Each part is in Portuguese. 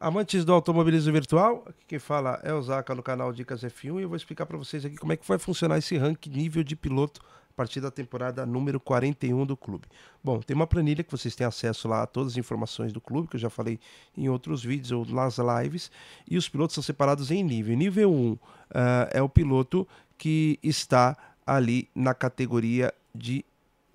Amantes do automobilismo virtual, aqui quem fala é o Zaca no canal Dicas F1 e eu vou explicar para vocês aqui como é que vai funcionar esse ranking nível de piloto a partir da temporada número 41 do clube. Bom, tem uma planilha que vocês têm acesso lá a todas as informações do clube, que eu já falei em outros vídeos ou nas lives, e os pilotos são separados em nível. Nível 1 uh, ah, é o piloto que está ali na categoria de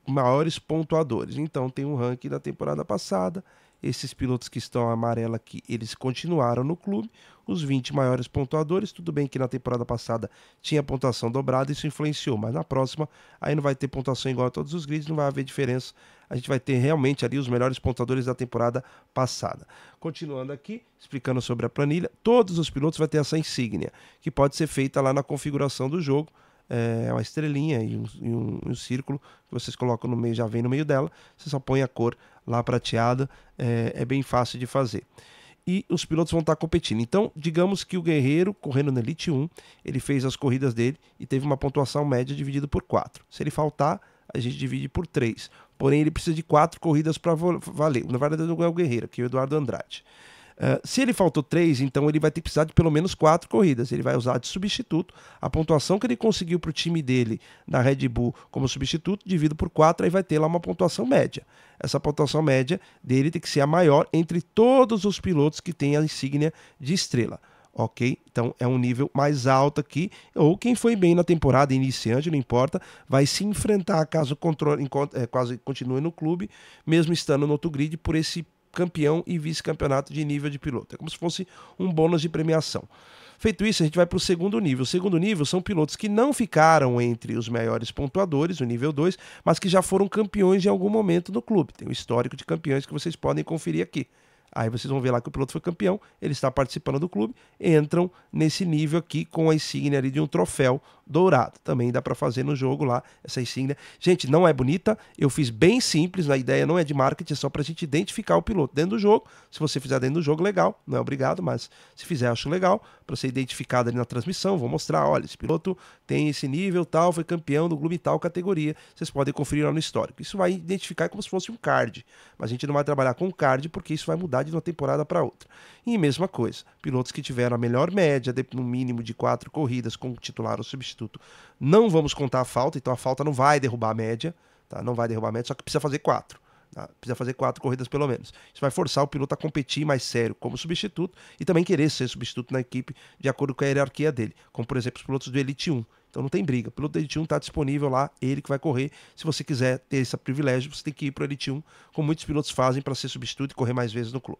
maiores pontuadores. Então tem um ranking da temporada passada esses pilotos que estão amarela aqui, eles continuaram no clube. Os 20 maiores pontuadores, tudo bem que na temporada passada tinha pontuação dobrada, isso influenciou, mas na próxima aí não vai ter pontuação igual a todos os grids, não vai haver diferença. A gente vai ter realmente ali os melhores pontuadores da temporada passada. Continuando aqui, explicando sobre a planilha, todos os pilotos vai ter essa insígnia, que pode ser feita lá na configuração do jogo, é uma estrelinha e um, e um, um círculo que vocês colocam no meio, já vem no meio dela. Você só põe a cor lá prateada, é, é bem fácil de fazer e os pilotos vão estar competindo. Então, digamos que o Guerreiro, correndo na Elite 1, ele fez as corridas dele e teve uma pontuação média dividida por 4. Se ele faltar, a gente divide por 3. Porém, ele precisa de 4 corridas para valer. Na verdade, não é o Guerreiro, que é o Eduardo Andrade. Eh, se ele faltou três, então ele vai ter que precisar de pelo menos quatro corridas. Ele vai usar de substituto a pontuação que ele conseguiu para o time dele na Red Bull como substituto, dividido por quatro, aí vai ter lá uma pontuação média. Essa pontuação média dele tem que ser a maior entre todos os pilotos que têm a insígnia de estrela. Ok? Então é um nível mais alto aqui. Ou quem foi bem na temporada, iniciante, não importa, vai se enfrentar caso controle, eh, quase continue no clube, mesmo estando no outro grid, por esse campeão e vice-campeonato de nível de piloto. É como se fosse um bônus de premiação. Feito isso, a gente vai para o segundo nível. O segundo nível são pilotos que não ficaram entre os maiores pontuadores, o nível 2, mas que já foram campeões em algum momento no clube. Tem o um histórico de campeões que vocês podem conferir aqui. Aí vocês vão ver lá que o piloto foi campeão, ele está participando do clube, entram nesse nível aqui com a insígnia ali de um troféu dourado. Também dá para fazer no jogo lá essa insígnia. Gente, não é bonita, eu fiz bem simples, a ideia não é de marketing, é só para a gente identificar o piloto dentro do jogo. Se você fizer dentro do jogo, legal, não é obrigado, mas se fizer, acho legal, para ser identificado ali na transmissão, vou mostrar, olha, esse piloto tem esse nível tal, foi campeão do clube tal categoria, vocês podem conferir lá no histórico. Isso vai identificar como se fosse um card, mas a gente não vai trabalhar com card porque isso vai mudar de uma temporada para outra. E mesma coisa, pilotos que tiveram a melhor média, de, no mínimo de quatro corridas, com titular ou substituto, não vamos contar a falta, então a falta não vai derrubar a média, tá? não vai derrubar a média, só que precisa fazer quatro. Tá? Precisa fazer quatro corridas pelo menos. Isso vai forçar o piloto a competir mais sério como substituto e também querer ser substituto na equipe de acordo com a hierarquia dele, como por exemplo os pilotos do Elite 1 então não tem briga. O piloto da Elite 1 está disponível lá, ele que vai correr. Se você quiser ter esse privilégio, você tem que ir para o Elite 1, como muitos pilotos fazem para ser substituto e correr mais vezes no clube.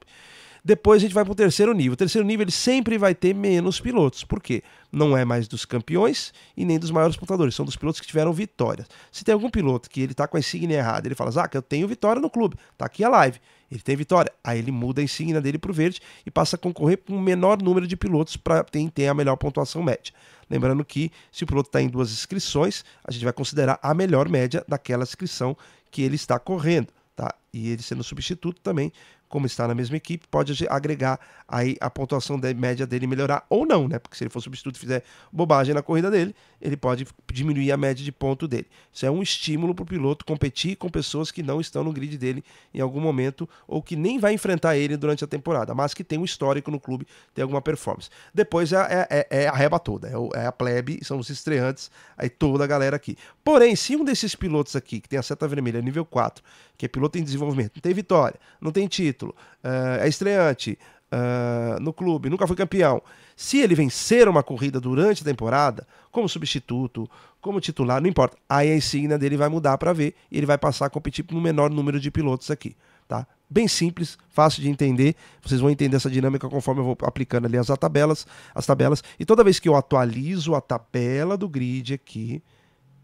Depois a gente vai para o terceiro nível. O terceiro nível ele sempre vai ter menos pilotos. Por quê? Não é mais dos campeões e nem dos maiores pontadores. são dos pilotos que tiveram vitórias. Se tem algum piloto que ele está com a insígnia errada, ele fala: Zaca, eu tenho vitória no clube, tá aqui a live. Ele tem vitória. Aí ele muda a insígnia dele para o verde e passa a concorrer com o menor número de pilotos para quem tem a melhor pontuação média. Lembrando que se o piloto está em duas inscrições, a gente vai considerar a melhor média daquela inscrição que ele está correndo. Tá? E ele sendo substituto também como está na mesma equipe, pode agregar aí a pontuação da média dele melhorar ou não, né? Porque se ele for substituto e fizer bobagem na corrida dele, ele pode diminuir a média de ponto dele. Isso é um estímulo para o piloto competir com pessoas que não estão no grid dele em algum momento ou que nem vai enfrentar ele durante a temporada, mas que tem um histórico no clube, tem alguma performance. Depois é, é, é, é a reba toda, é, o, é a plebe, são os estreantes, aí toda a galera aqui. Porém, se um desses pilotos aqui, que tem a seta vermelha nível 4, que é piloto em desenvolvimento, não tem vitória, não tem título, título, ah, é estreante ah, no clube, nunca foi campeão. Se ele vencer uma corrida durante a temporada, como substituto, como titular, não importa. Aí a insígnia dele vai mudar para ver e ele vai passar a competir com o menor número de pilotos aqui, tá? Bem simples, fácil de entender. Vocês vão entender essa dinâmica conforme eu vou aplicando ali as tabelas, as tabelas. E toda vez que eu atualizo a tabela do grid aqui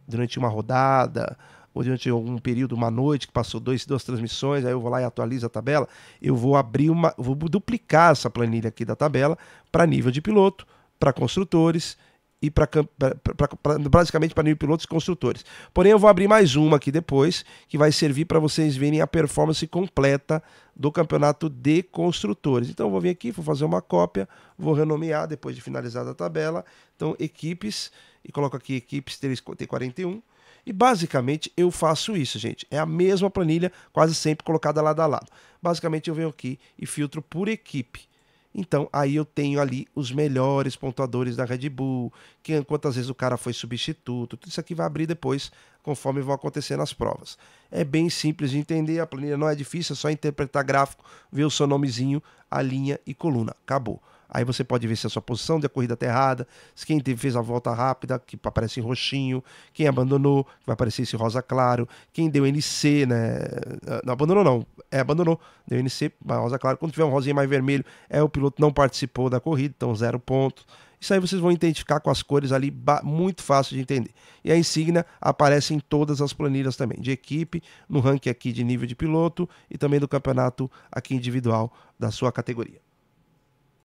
durante uma rodada, ou durante algum período, uma noite que passou dois, duas transmissões, aí eu vou lá e atualizo a tabela, eu vou abrir uma, vou duplicar essa planilha aqui da tabela para nível de piloto, para construtores e para basicamente para nível pilotos e construtores. Porém, eu vou abrir mais uma aqui depois, que vai servir para vocês verem a performance completa do campeonato de construtores. Então, eu vou vir aqui, vou fazer uma cópia, vou renomear depois de finalizada a tabela. Então, equipes, e coloco aqui equipes T41. E basicamente eu faço isso, gente. É a mesma planilha, quase sempre colocada lado a lado. Basicamente eu venho aqui e filtro por equipe. Então, aí eu tenho ali os melhores pontuadores da Red Bull, quem, quantas vezes o cara foi substituto, tudo isso aqui vai abrir depois, conforme vão acontecer nas provas. É bem simples de entender, a planilha não é difícil, é só interpretar gráfico, ver o seu nomezinho, a linha e coluna. Acabou. Aí você pode ver se a sua posição da corrida está errada, se quem fez a volta rápida, que aparece em roxinho, quem abandonou, que vai aparecer esse rosa claro, quem deu NC, né? Ah, não abandonou, não. É, abandonou, deu NC, rosa claro. Quando tiver um rosinha mais vermelho, é o piloto não participou da corrida, então zero ponto. Isso aí vocês vão identificar com as cores ali, muito fácil de entender. E a insígnia aparece em todas as planilhas também, de equipe, no ranking aqui de nível de piloto e também do campeonato aqui individual da sua categoria.